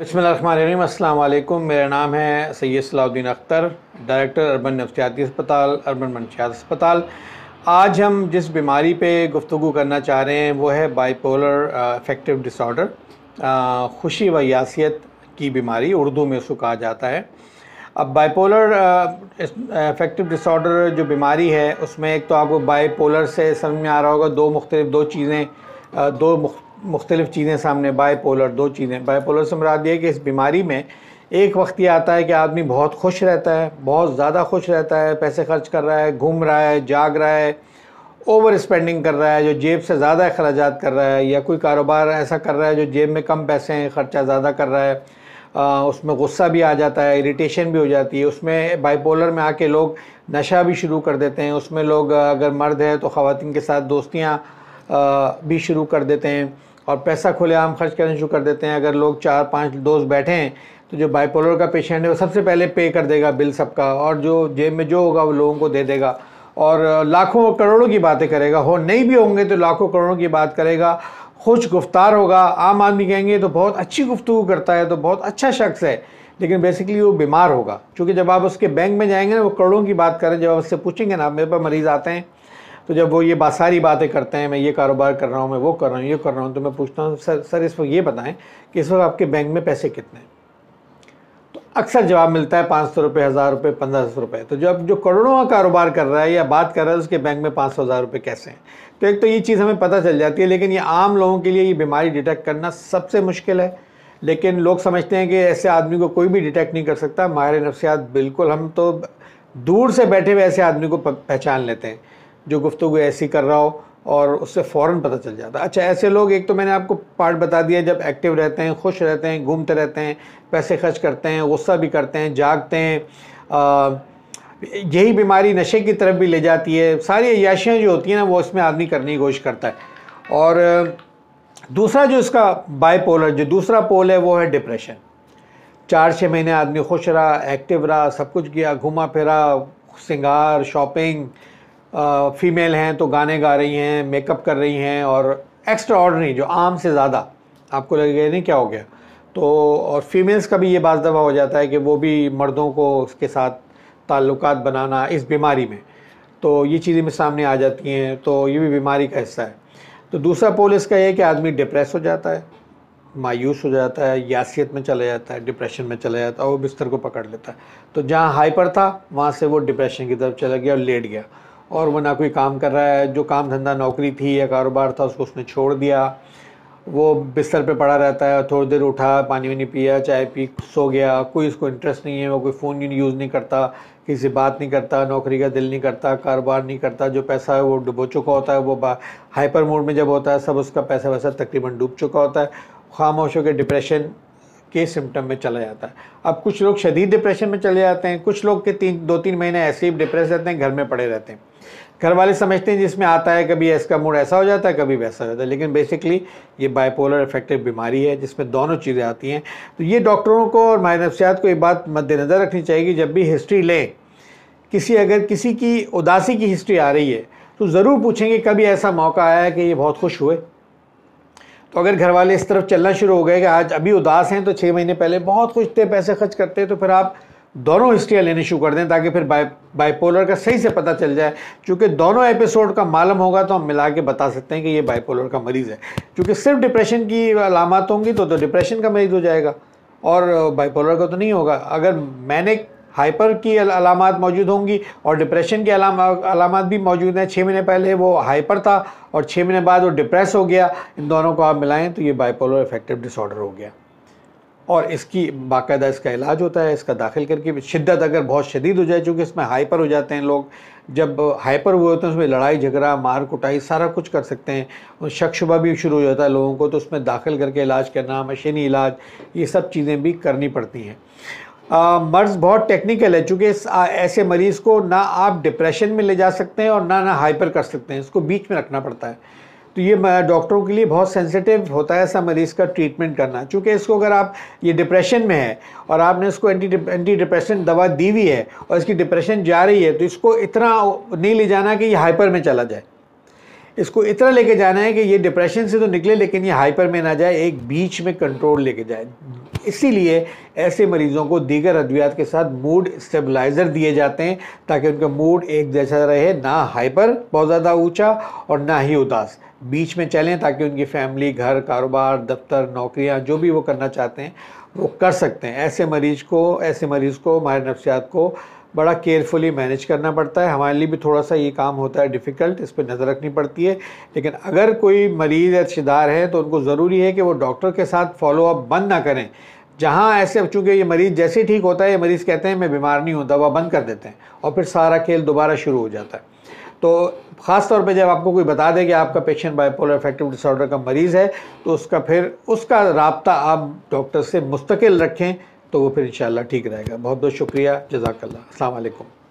बसमीम अल्लाम मेरा नाम है सैयद सलाउद्दीन अख्तर डायरेक्टर अर्बन नफसियाती अस्पताल अर्बन मनशियात अस्पताल आज हम जिस बीमारी पे गुफ्तु करना चाह रहे हैं वो है बाइपोलर अफेक्टिव डिसऑर्डर खुशी व यासियत की बीमारी उर्दू में उसको कहा जाता है अब बाइपोलर अफेक्टिव डिसऑर्डर जो बीमारी है उसमें एक तो आपको बाइपोलर से समझ में आ रहा होगा दो मुख्तलिफ दो चीज़ें दो मुख्तलिफ़ चीज़ें सामने बायपोलर दो चीज़ें बायपोलर से मुराद ये कि इस बीमारी में एक वक्त ये आता है कि आदमी बहुत खुश रहता है बहुत ज़्यादा खुश रहता है पैसे खर्च कर रहा है घूम रहा है जाग रहा है ओवर स्पेंडिंग कर रहा है जो जेब से ज़्यादा अखराज कर रहा है या कोई कारोबार ऐसा कर रहा है जो जेब में कम पैसे हैं ख़र्चा ज़्यादा कर रहा है आ, उसमें गुस्सा भी आ जाता है इरीटेशन भी हो जाती है उसमें बाइपोलर में आके लोग नशा भी शुरू कर देते हैं उसमें लोग अगर मर्द है तो ख़वान के साथ दोस्तियाँ भी शुरू कर देते हैं और पैसा खुलेआम खर्च करना शुरू कर देते हैं अगर लोग चार पाँच दोस्त बैठे हैं तो जो बाइपोलर का पेशेंट है वो सबसे पहले पे कर देगा बिल सबका और जो जेब में जो होगा वो लोगों को दे देगा और लाखों और करोड़ों की बातें करेगा हो नहीं भी होंगे तो लाखों करोड़ों की बात करेगा खुश गुफ्तार होगा आम आदमी कहेंगे तो बहुत अच्छी गुफ्तु करता है तो बहुत अच्छा शख्स है लेकिन बेसिकली वो बीमार होगा क्योंकि जब आप उसके बैंक में जाएंगे ना वो करोड़ों की बात करें जब आप उससे पूछेंगे ना मेरे पर मरीज़ आते हैं तो जब वो ये बात सारी बातें करते हैं मैं ये कारोबार कर रहा हूँ मैं वो कर रहा हूँ ये कर रहा हूँ तो मैं पूछता हूँ सर सर इस वक्त ये बताएं कि इस वक्त आपके बैंक में पैसे कितने हैं तो अक्सर जवाब मिलता है पाँच सौ रुपये हज़ार रुपये पंद्रह सौ रुपये तो जब जो करोड़ों का कारोबार कर रहा है या बात कर रहा है उसके बैंक में पाँच सौ हज़ार रुपये कैसे हैं तो एक तो ये चीज़ हमें पता चल जाती है लेकिन ये आम लोगों के लिए ये बीमारी डिटेक्ट करना सबसे मुश्किल है लेकिन लोग समझते हैं कि ऐसे आदमी को कोई भी डिटेक्ट नहीं कर सकता माहिर नफ्सियात बिल्कुल हम तो दूर से बैठे हुए ऐसे आदमी को पहचान लेते हैं जो गुफ्तु ऐसी कर रहा हो और उससे फ़ौर पता चल जाता है अच्छा ऐसे लोग एक तो मैंने आपको पार्ट बता दिया जब एक्टिव रहते हैं खुश रहते हैं घूमते रहते हैं पैसे खर्च करते हैं गुस्सा भी करते हैं जागते हैं यही बीमारी नशे की तरफ भी ले जाती है सारी याशियाँ जो होती हैं ना वो इसमें आदमी करने की कोशिश करता है और दूसरा जो इसका बायपोलर जो दूसरा पोल है वो है डिप्रेशन चार छः महीने आदमी खुश रहा एक्टिव रहा सब कुछ किया घूमा फिरा सिंगार शॉपिंग फीमेल हैं तो गाने गा रही हैं मेकअप कर रही हैं और एक्स्ट्रा ऑर्डनरी जो आम से ज़्यादा आपको लगेगा नहीं क्या हो गया तो और फीमेल्स का भी ये बाज दफ़ा हो जाता है कि वो भी मर्दों को उसके साथ ताल्लुक बनाना इस बीमारी में तो ये चीज़ें भी सामने आ जाती हैं तो ये भी बीमारी का हिस्सा है तो दूसरा पोल इसका यह कि आदमी डिप्रेस हो जाता है मायूस हो जाता है यासियत में चला जाता है डिप्रेशन में चला जाता है और बिस्तर को पकड़ लेता है तो जहाँ हाइपर था वहाँ से वो डिप्रेशन की तरफ चला गया और लेट गया और वो ना कोई काम कर रहा है जो काम धंधा नौकरी थी या कारोबार था उसको उसने छोड़ दिया वो बिस्तर पे पड़ा रहता है थोड़ी देर उठा पानी वानी पिया चाय पी सो गया कोई उसको इंटरेस्ट नहीं है वो कोई फ़ोन यूज़ नहीं करता किसी से बात नहीं करता नौकरी का दिल नहीं करता कारोबार नहीं करता जो पैसा है वो डुबो चुका होता है वो हाइपर मोड में जब होता है सब उसका पैसा वैसा तकरीबन डूब चुका होता है खामोशों के डिप्रेशन के सिम्टम में चला जाता है अब कुछ लोग शदीद डिप्रेशन में चले जाते हैं कुछ लोग के तीन दो तीन महीने ऐसे ही डिप्रेस रहते हैं घर में पड़े रहते हैं घर वाले समझते हैं जिसमें आता है कभी इसका मूड ऐसा हो जाता है कभी वैसा हो जाता है लेकिन बेसिकली ये बाइपोलर इफेक्टिव बीमारी है जिसमें दोनों चीज़ें आती हैं तो ये डॉक्टरों को और माहिर नफ्सियात को ये बात मद्देनज़र रखनी चाहिए कि जब भी हिस्ट्री लें किसी अगर किसी की उदासी की हिस्ट्री आ रही है तो ज़रूर पूछेंगे कभी ऐसा मौका आया है कि ये बहुत खुश हुए तो अगर घर वाले इस तरफ चलना शुरू हो गए कि आज अभी उदास हैं तो छः महीने पहले बहुत कुछ थे पैसे खर्च करते तो फिर आप दोनों हिस्ट्रियाँ लेने शुरू कर दें ताकि फिर बाई बाइपोलर का सही से पता चल जाए क्योंकि दोनों एपिसोड का मालूम होगा तो हम मिला के बता सकते हैं कि ये बाइपोलर का मरीज़ है क्योंकि सिर्फ डिप्रेशन की अलामत होंगी तो तो डिप्रेशन का मरीज़ हो जाएगा और बाइपोलर का तो नहीं होगा अगर मैनिक हाइपर की अलामत मौजूद होंगी और डिप्रेशन की अलामत भी मौजूद हैं छः महीने पहले वो हाइपर था और छः महीने बाद वो डिप्रेस हो गया इन दोनों को आप मिलाएं तो ये बाइपोलर इफेक्टिव डिसऑर्डर हो गया और इसकी बाकायदा इसका इलाज होता है इसका दाखिल करके शिद्दत अगर बहुत शदीद हो जाए चूँकि इसमें हाइपर हो जाते हैं लोग जब हाइपर हुए होते हैं उसमें लड़ाई झगड़ा मार कुटाई सारा कुछ कर सकते हैं शक शुबा भी शुरू हो जाता है लोगों को तो उसमें दाखिल करके इलाज करना मशीनी इलाज ये सब चीज़ें भी करनी पड़ती हैं मर्ज बहुत टेक्निकल है चूँकि ऐसे मरीज़ को ना आप डिप्रेशन में ले जा सकते हैं और ना ना हाइपर कर सकते हैं इसको बीच में रखना पड़ता है तो ये डॉक्टरों के लिए बहुत सेंसिटिव होता है ऐसा मरीज़ का ट्रीटमेंट करना क्योंकि इसको अगर आप ये डिप्रेशन में है और आपने इसको एंटी एंटी डिप्रेशन दवा दी हुई है और इसकी डिप्रेशन जा रही है तो इसको इतना नहीं ले जाना कि ये हाइपर में चला जाए इसको इतना लेके जाना है कि ये डिप्रेशन से तो निकले लेकिन ये हाइपर में ना जाए एक बीच में कंट्रोल लेके जाए इसीलिए ऐसे मरीज़ों को दीगर अद्वियात के साथ मूड स्टेबलाइज़र दिए जाते हैं ताकि उनका मूड एक जैसा रहे ना हाइपर बहुत ज़्यादा ऊंचा और ना ही उदास बीच में चलें ताकि उनकी फैमिली घर कारोबार दफ्तर नौकरियां जो भी वो करना चाहते हैं वो कर सकते हैं ऐसे मरीज को ऐसे मरीज़ को माहिर नफ्सियात को बड़ा केयरफुली मैनेज करना पड़ता है हमारे लिए भी थोड़ा सा ये काम होता है डिफ़िकल्ट इस पर नज़र रखनी पड़ती है लेकिन अगर कोई मरीज़ या रिश्तेदार है तो उनको ज़रूरी है कि वो डॉक्टर के साथ फॉलोअप बंद ना करें जहाँ ऐसे चूँकि ये मरीज़ जैसे ठीक होता है ये मरीज़ कहते हैं मैं बीमार नहीं हूँ दवा बंद कर देते हैं और फिर सारा खेल दोबारा शुरू हो जाता है तो ख़ास तौर पे जब आपको कोई बता दे कि आपका पेशेंट बाइपोलर अफेक्टिव डिसऑर्डर का मरीज़ है तो उसका फिर उसका रबता आप डॉक्टर से मुस्तकिल रखें तो वो फिर इंशाल्लाह ठीक रहेगा बहुत बहुत शुक्रिया जजाकल्ला वालेकुम